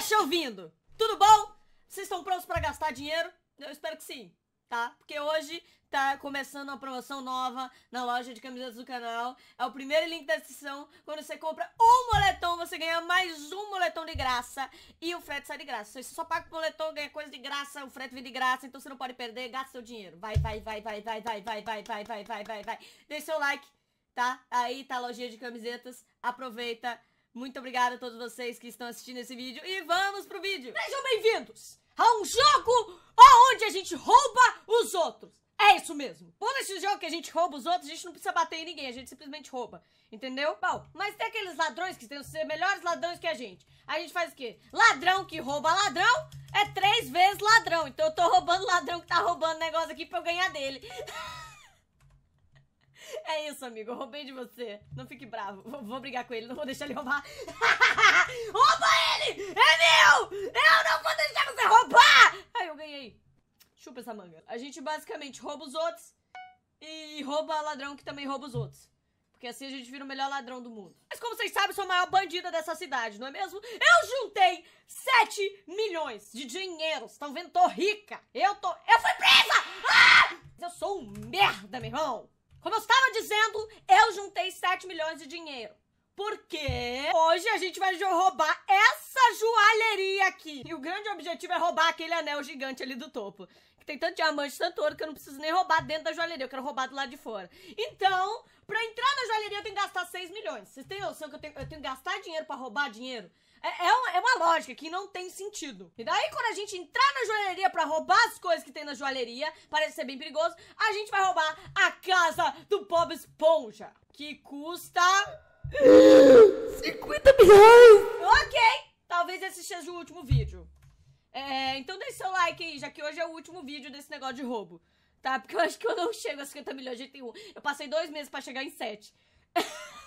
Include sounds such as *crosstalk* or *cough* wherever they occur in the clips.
podcast ouvindo? Tudo bom? Vocês estão prontos para gastar dinheiro? Eu espero que sim, tá? Porque hoje tá começando uma promoção nova na loja de camisetas do canal. É o primeiro link da descrição. Quando você compra um moletom, você ganha mais um moletom de graça e o frete sai de graça. Você só paga o moletom, ganha coisa de graça, o frete vem de graça, então você não pode perder, gasta seu dinheiro. Vai, vai, vai, vai, vai, vai, vai, vai, vai, vai, vai, vai, vai. Deixe seu like, tá? Aí tá a loja de camisetas. Aproveita muito obrigada a todos vocês que estão assistindo esse vídeo e vamos pro vídeo! Sejam bem-vindos a um jogo onde a gente rouba os outros! É isso mesmo! Bom, nesse jogo que a gente rouba os outros, a gente não precisa bater em ninguém, a gente simplesmente rouba, entendeu? Bom, mas tem aqueles ladrões que têm ser melhores ladrões que a gente. A gente faz o quê? Ladrão que rouba ladrão é três vezes ladrão, então eu tô roubando ladrão que tá roubando negócio aqui pra eu ganhar dele. *laughs* É isso, amigo. Eu roubei de você. Não fique bravo. Vou, vou brigar com ele. Não vou deixar ele roubar. *laughs* Rouba ele! É meu! Eu não vou deixar você roubar! Aí eu ganhei. Chupa essa manga. A gente basicamente rouba os outros e rouba ladrão que também rouba os outros. Porque assim a gente vira o melhor ladrão do mundo. Mas como vocês sabem, eu sou a maior bandida dessa cidade, não é mesmo? Eu juntei 7 milhões de dinheiros. Estão vendo? Tô rica. Eu tô... Eu fui presa! Ah! Eu sou um merda, meu irmão! Como eu estava dizendo, eu juntei 7 milhões de dinheiro. Porque hoje a gente vai roubar essa joalheria aqui. E o grande objetivo é roubar aquele anel gigante ali do topo. Que tem tanto diamante, tanto ouro, que eu não preciso nem roubar dentro da joalheria. Eu quero roubar do lado de fora. Então, pra entrar na joalheria, eu tenho que gastar 6 milhões. Vocês têm noção que eu tenho, eu tenho que gastar dinheiro pra roubar dinheiro? É, é, é, uma, lógica que não tem sentido. E daí, quando a gente entrar na joalheria para roubar as coisas que tem na joalheria, parece ser bem perigoso, a gente vai roubar a casa do Bob Esponja, que custa. 50 milhões! Ok! Talvez esse seja o último vídeo. É, então deixe seu like aí, já que hoje é o último vídeo desse negócio de roubo. Tá? Porque eu acho que eu não chego a 50 milhões de jeito nenhum. Eu passei dois meses para chegar em 7. *laughs*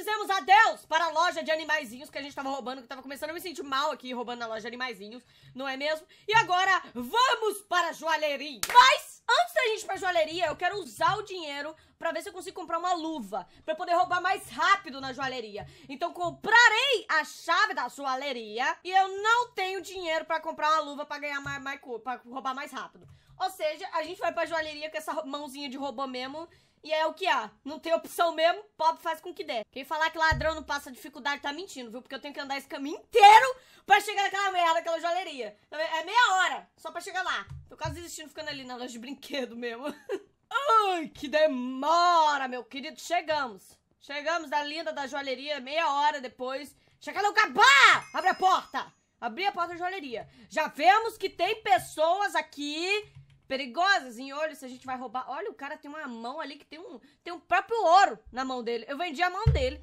dizemos adeus para a loja de animaizinhos que a gente tava roubando, que tava começando a me sentir mal aqui roubando na loja de animaizinhos, não é mesmo? E agora vamos para a joalheria! Mas antes da gente ir pra joalheria, eu quero usar o dinheiro para ver se eu consigo comprar uma luva, para poder roubar mais rápido na joalheria. Então comprarei a chave da joalheria e eu não tenho dinheiro para comprar uma luva para ganhar mais, mais para roubar mais rápido. Ou seja, a gente vai pra joalheria com essa mãozinha de robô mesmo e é o que há. Não tem opção mesmo, pobre faz com que der. Quem falar que ladrão não passa dificuldade tá mentindo, viu? Porque eu tenho que andar esse caminho inteiro pra chegar naquela merda, naquela joalheria. É meia hora só pra chegar lá. Tô quase desistindo ficando ali na loja de brinquedo mesmo. *laughs* Ai, que demora, meu querido. Chegamos. Chegamos da linda da joalheria, meia hora depois. Chacalão Cabá! Abre a porta! Abri a porta da joalheria. Já vemos que tem pessoas aqui perigosas em olho se a gente vai roubar. Olha, o cara tem uma mão ali que tem um, tem um próprio ouro na mão dele. Eu vendi a mão dele.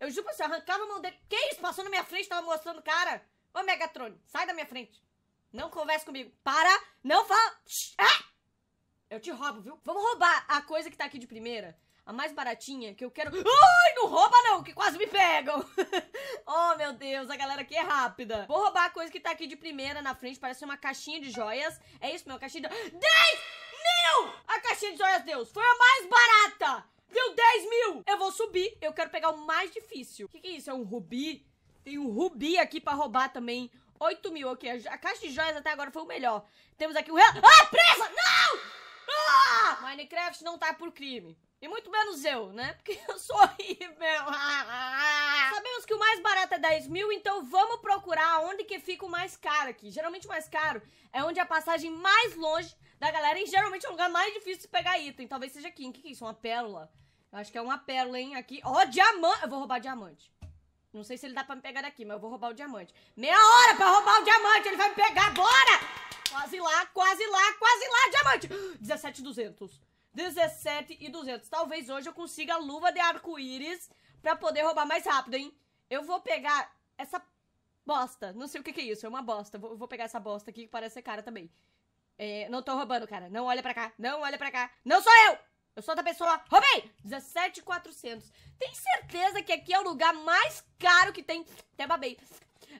Eu juro pra você, eu arrancava a mão dele. Que isso? Passou na minha frente, tava mostrando o cara. Ô, Megatron, sai da minha frente. Não converse comigo. Para, não fala. Ah! Eu te roubo, viu? Vamos roubar a coisa que tá aqui de primeira a mais baratinha, que eu quero. Ai, não rouba não, que quase me pegam! *laughs* oh, meu Deus, a galera aqui é rápida. Vou roubar a coisa que tá aqui de primeira na frente, parece uma caixinha de joias. É isso, meu, caixinha de. 10 mil! A caixinha de joias, Deus, foi a mais barata! Deu 10 mil! Eu vou subir, eu quero pegar o mais difícil. O que, que é isso? É um rubi? Tem um rubi aqui pra roubar também. 8 mil, ok. A caixa de joias até agora foi o melhor. Temos aqui o real. Ah, presa! Não! Ah! Minecraft não tá por crime. E muito menos eu, né? Porque *laughs* eu sou horrível. Sabemos que o mais barato é 10 mil, então vamos procurar onde que fica o mais caro aqui. Geralmente o mais caro é onde a passagem mais longe da galera e geralmente é o lugar mais difícil de pegar item. Talvez seja aqui. O que, que é isso? Uma pérola? Eu acho que é uma pérola, hein? Aqui. Ó, oh, diamante! Eu vou roubar diamante. Não sei se ele dá pra me pegar daqui, mas eu vou roubar o diamante. Meia hora pra roubar o diamante! Ele vai me pegar! Bora! Quase lá, quase lá, quase lá, diamante! 17,200. *gasps* 17 e 200. Talvez hoje eu consiga a luva de arco-íris pra poder roubar mais rápido, hein? Eu vou pegar essa bosta. Não sei o que, que é isso, é uma bosta. Vou, vou pegar essa bosta aqui que parece ser cara também. É, não tô roubando, cara. Não olha pra cá. Não olha pra cá. Não sou eu! Eu sou da pessoa. Roubei! 17,400. Tem certeza que aqui é o lugar mais caro que tem. Até babei.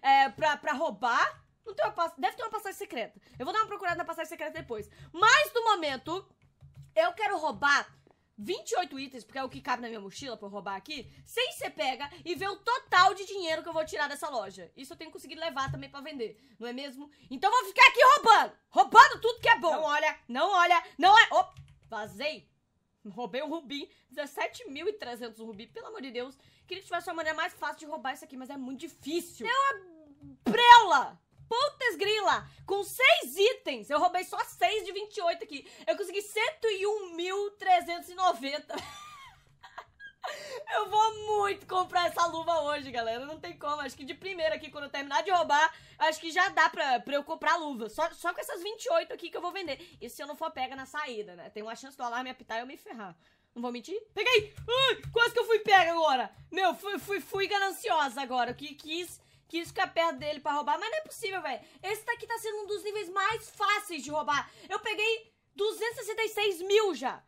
É, pra, pra roubar. Não tem uma, deve ter uma passagem secreta. Eu vou dar uma procurada na passagem secreta depois. Mas no momento, eu quero roubar 28 itens, porque é o que cabe na minha mochila pra eu roubar aqui, sem ser pega e ver o total de dinheiro que eu vou tirar dessa loja. Isso eu tenho que conseguir levar também pra vender, não é mesmo? Então vou ficar aqui roubando! Roubando tudo que é bom! Não olha, não olha, não é. Op, vazei! Roubei um rubi, 17.300 rubi, pelo amor de Deus. Queria que tivesse uma maneira mais fácil de roubar isso aqui, mas é muito difícil. Deu a brela! Putz grila! Com seis itens, eu roubei só seis de 28 aqui. Eu consegui 101.390. *laughs* eu vou muito comprar essa luva hoje, galera. Não tem como. Acho que de primeira aqui, quando eu terminar de roubar, acho que já dá pra, pra eu comprar luva. Só, só com essas 28 aqui que eu vou vender. E se eu não for pega na saída, né? Tem uma chance do alarme apitar e eu me ferrar. Não vou mentir? Peguei! Ai, quase que eu fui pega agora! Meu, fui, fui, fui gananciosa agora. Que quis quis ficar perto dele para roubar, mas não é possível, velho. Esse daqui tá sendo um dos níveis mais fáceis de roubar. Eu peguei 266 mil já.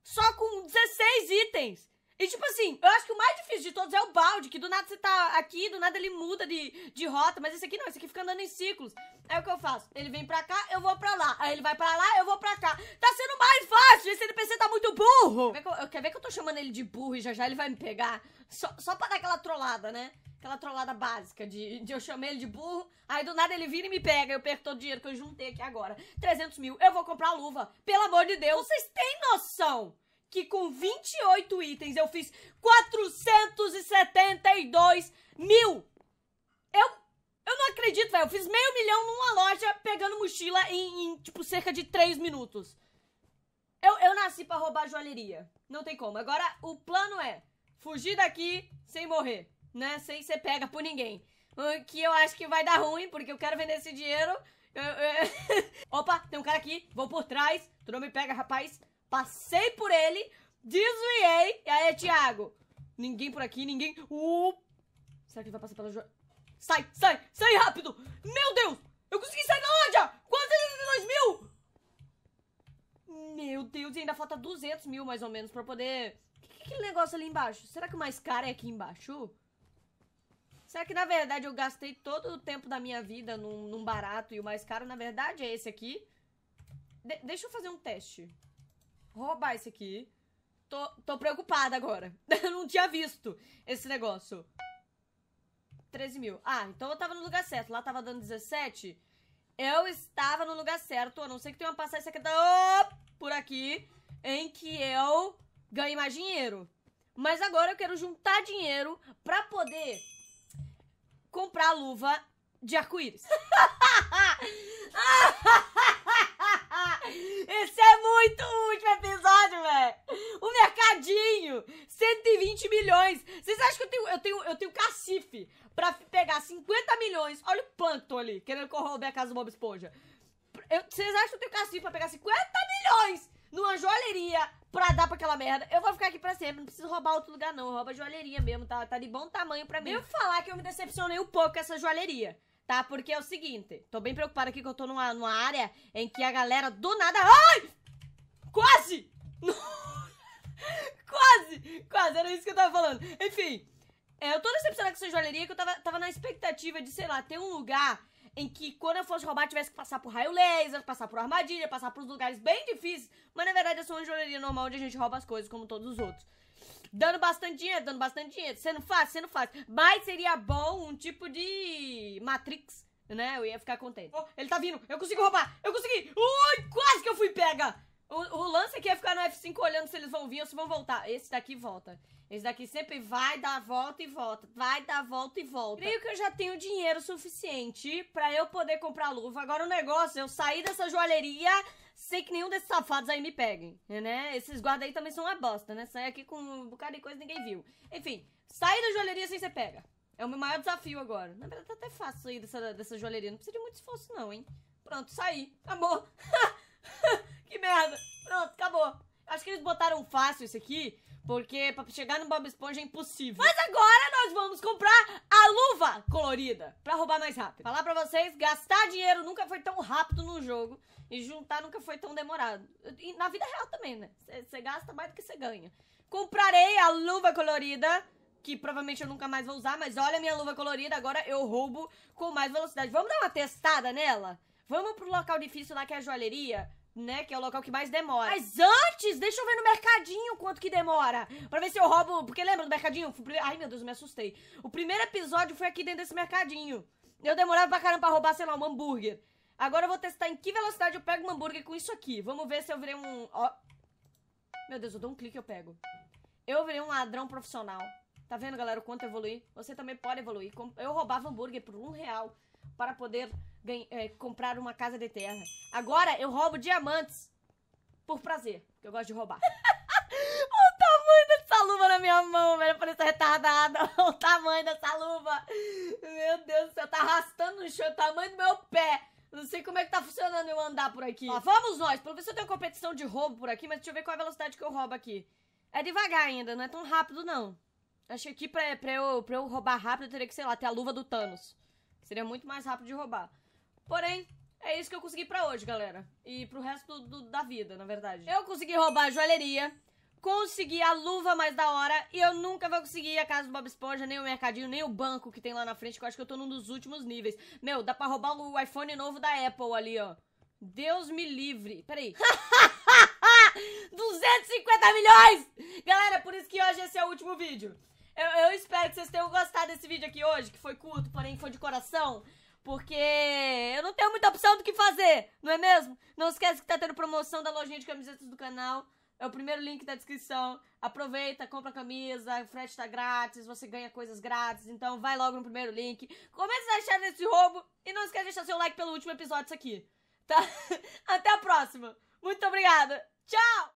Só com 16 itens. E tipo assim, eu acho que o mais difícil de todos é o balde, que do nada você tá aqui, do nada ele muda de, de rota, mas esse aqui não, esse aqui fica andando em ciclos. Aí é o que eu faço? Ele vem pra cá, eu vou pra lá. Aí ele vai pra lá, eu vou pra cá. Tá sendo mais fácil, esse NPC tá muito burro. Quer ver que eu, quer ver que eu tô chamando ele de burro e já já ele vai me pegar? Só, só pra dar aquela trollada, né? Aquela trollada básica de, de eu chamei ele de burro, aí do nada ele vira e me pega. Eu perco todo o dinheiro que eu juntei aqui agora. 300 mil, eu vou comprar luva. Pelo amor de Deus, vocês têm noção? que com 28 itens eu fiz 472 mil. Eu, eu não acredito, velho. Eu fiz meio milhão numa loja pegando mochila em, em tipo, cerca de 3 minutos. Eu, eu nasci para roubar joalheria. Não tem como. Agora, o plano é fugir daqui sem morrer, né? Sem ser pega por ninguém. O que eu acho que vai dar ruim, porque eu quero vender esse dinheiro. Eu, eu... *laughs* Opa, tem um cara aqui. Vou por trás. Tu não me pega, rapaz. Passei por ele, desviei. E aí, Thiago? Ninguém por aqui, ninguém. Uh, será que ele vai passar pela Sai, sai, sai rápido! Meu Deus! Eu consegui sair da loja! 432 mil! Meu Deus, e ainda falta 200 mil mais ou menos pra poder... O que, que é aquele negócio ali embaixo? Será que o mais caro é aqui embaixo? Será que na verdade eu gastei todo o tempo da minha vida num, num barato e o mais caro na verdade é esse aqui? De deixa eu fazer um teste roubar isso aqui. Tô, tô preocupada agora. Eu *laughs* não tinha visto esse negócio. 13 mil. Ah, então eu tava no lugar certo. Lá tava dando 17. Eu estava no lugar certo, a não ser que tenha uma passagem secreta oh, por aqui, em que eu ganhe mais dinheiro. Mas agora eu quero juntar dinheiro pra poder comprar a luva de arco-íris. *laughs* *laughs* Esse é muito o último episódio, velho. O mercadinho, 120 milhões. Vocês acham que eu tenho, eu tenho, eu tenho cacife pra pegar 50 milhões? Olha o Plankton ali, querendo corromper a casa do Bob Esponja. Eu, vocês acham que eu tenho cacife pra pegar 50 milhões numa joalheria pra dar pra aquela merda? Eu vou ficar aqui pra sempre, não preciso roubar outro lugar não. Rouba joalheria mesmo, tá, tá de bom tamanho pra mim. Eu falar que eu me decepcionei um pouco com essa joalheria tá? Porque é o seguinte, tô bem preocupada aqui que eu tô numa, numa área em que a galera do nada... Ai! Quase! *laughs* quase! Quase, era isso que eu tava falando. Enfim, é, eu tô decepcionada com essa joalheria que eu tava, tava na expectativa de, sei lá, ter um lugar em que quando eu fosse roubar tivesse que passar por raio laser, passar por armadilha, passar por lugares bem difíceis, mas na verdade é só uma joalheria normal onde a gente rouba as coisas como todos os outros. Dando bastante dinheiro, dando bastante dinheiro. Você não faz, você não faz. Mas seria bom um tipo de Matrix, né? Eu ia ficar contente. Oh, ele tá vindo, eu consigo roubar, eu consegui. Ui, quase que eu fui pega. O, o lance aqui é ficar no F5 olhando se eles vão vir ou se vão voltar. Esse daqui volta. Esse daqui sempre vai dar volta e volta, vai dar volta e volta. Creio que eu já tenho dinheiro suficiente para eu poder comprar luva. Agora o negócio é eu sair dessa joalheria, sem que nenhum desses safados aí me peguem, né? Esses guardas aí também são uma bosta, né? Sai aqui com um bocado de coisa ninguém viu. Enfim, sair da joalheria sem ser pega. É o meu maior desafio agora. Na verdade, tá até fácil sair dessa, dessa joalheria. Não precisa de muito esforço, não, hein? Pronto, saí. Acabou. *laughs* que merda. Pronto, acabou. Acho que eles botaram fácil isso aqui, porque pra chegar no Bob Esponja é impossível. Mas agora nós vamos comprar luva colorida pra roubar mais rápido. Falar pra vocês, gastar dinheiro nunca foi tão rápido no jogo e juntar nunca foi tão demorado. E na vida real também, né? Você gasta mais do que você ganha. Comprarei a luva colorida que provavelmente eu nunca mais vou usar, mas olha a minha luva colorida, agora eu roubo com mais velocidade. Vamos dar uma testada nela? Vamos pro local difícil lá que é a joalheria? né? Que é o local que mais demora. Mas antes, deixa eu ver no mercadinho quanto que demora. Pra ver se eu roubo. Porque lembra do mercadinho? Ai, meu Deus, me assustei. O primeiro episódio foi aqui dentro desse mercadinho. Eu demorava pra caramba pra roubar, sei lá, um hambúrguer. Agora eu vou testar em que velocidade eu pego um hambúrguer com isso aqui. Vamos ver se eu virei um. Ó. Meu Deus, eu dou um clique e eu pego. Eu virei um ladrão profissional. Tá vendo, galera, o quanto eu evoluí? Você também pode evoluir. Eu roubava hambúrguer por um real para poder é, comprar uma casa de terra. Agora eu roubo diamantes por prazer, porque eu gosto de roubar. *laughs* o tamanho dessa luva na minha mão, velho, parece retardada. *laughs* o tamanho dessa luva. Meu Deus, você tá arrastando no chão, o tamanho do meu pé. Não sei como é que tá funcionando eu andar por aqui. Ó, vamos nós. Pelo visto eu tenho competição de roubo por aqui, mas deixa eu ver qual é a velocidade que eu roubo aqui. É devagar ainda, não é tão rápido não. Acho que aqui pra, pra, eu, pra eu roubar rápido eu teria que, sei lá, ter a luva do Thanos. Seria muito mais rápido de roubar. Porém, é isso que eu consegui para hoje, galera. E pro resto do, do, da vida, na verdade. Eu consegui roubar a joalheria, consegui a luva mais da hora, e eu nunca vou conseguir a casa do Bob Esponja, nem o mercadinho, nem o banco que tem lá na frente, que eu acho que eu tô num dos últimos níveis. Meu, dá pra roubar o iPhone novo da Apple ali, ó. Deus me livre. Peraí. 250 *laughs* milhões! Galera, por isso que hoje esse é o último vídeo. Eu, eu espero que vocês tenham gostado desse vídeo aqui hoje, que foi curto, porém foi de coração. Porque eu não tenho muita opção do que fazer, não é mesmo? Não esquece que tá tendo promoção da lojinha de camisetas do canal. É o primeiro link da descrição. Aproveita, compra a camisa, o frete tá grátis, você ganha coisas grátis. Então vai logo no primeiro link. Comenta a achar desse roubo e não esquece de deixar seu like pelo último episódio disso aqui. Tá? *laughs* Até a próxima. Muito obrigada. Tchau!